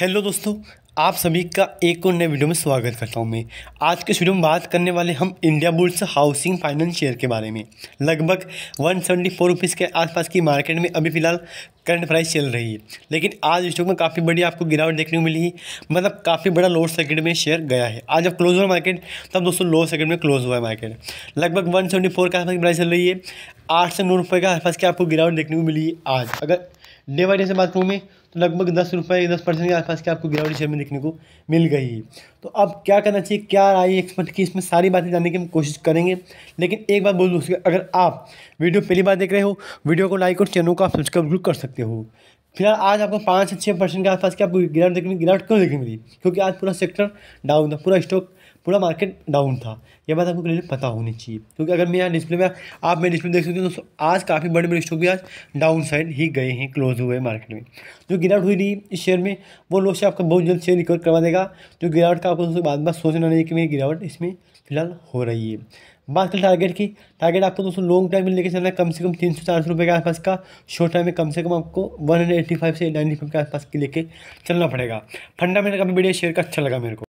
hello दोस्तों आप सभी का एक और नए वीडियो में स्वागत करता हूं मैं आज के वीडियो में बात करने वाले हम Indiabulls housing finance share के बारे में लगभग वन सेवेंटी फोर रुपीज़ के आसपास की मार्केट में अभी फिलहाल करंट प्राइस चल रही है लेकिन आज स्टॉक में काफ़ी बड़ी आपको गिरावट देखने को मिली है मतलब काफ़ी बड़ा लोअर सर्किट में शेयर गया है आज जब क्लोज हुआ मार्केट तब दोस्तों लोअर सर्किट में क्लोज हुआ है मार्केट लगभग वन सेवेंटी फोर के आसपास की प्राइस चल रही है आठ से नौ रुपये के आसपास की आपको गिरावट देखने को मिली है आज अगर डे बाई डे से बात करूँ मैं तो लगभग दस रुपये दस परसेंट के आसपास की आपको गिरावट शेयर में देखने को मिल गई है तो अब क्या करना चाहिए क्या राय एक्सपर्ट की इसमें सारी बातें जानने की हम कोशिश करेंगे लेकिन एक बात बोल दूँ अगर आप वीडियो पहली बार देख रहे हो वीडियो को लाइक और चैनल को आप सब्सक्राइब जरूर कर सकते हो फिलहाल आज आपको पाँच से छः परसेंट के आसपास की आपको गिरावट देखने गिरावट क्यों देखने मिली क्योंकि आज पूरा सेक्टर डाउन था पूरा स्टॉक पूरा मार्केट डाउन था यह बात आपको क्लियर पता होनी चाहिए क्योंकि अगर मैं यहाँ डिस्प्ले में आप मेरे डिस्प्ले देख सकते हो दोस्तों आज काफ़ी बड़े बड़े स्टॉक भी आज डाउन साइड ही गए हैं क्लोज हुए मार्केट में जो गिरावट हुई थी इस शेयर में वो लोग से आपका बहुत जल्द शेयर रिकवर करवा देगा जो गिरावट का आपको दोस्तों बाद बार सोचना नहीं कि मेरी गिरावट इसमें फिलहाल हो रही है बात करें टारगेट की टारगेट आपको दोस्तों लॉन्ग टाइम में लेकर चलना है कम से कम तीन सौ चार सौ रुपये के आसपास का शॉर्ट टाइम में कम से कम आपको वन हंड्रेड एट्टी फाइव से नाइन्टी फाइव के आसपास के लेके चलना पड़ेगा फंडामेंटल का वीडियो शेयर का अच्छा लगा मेरे को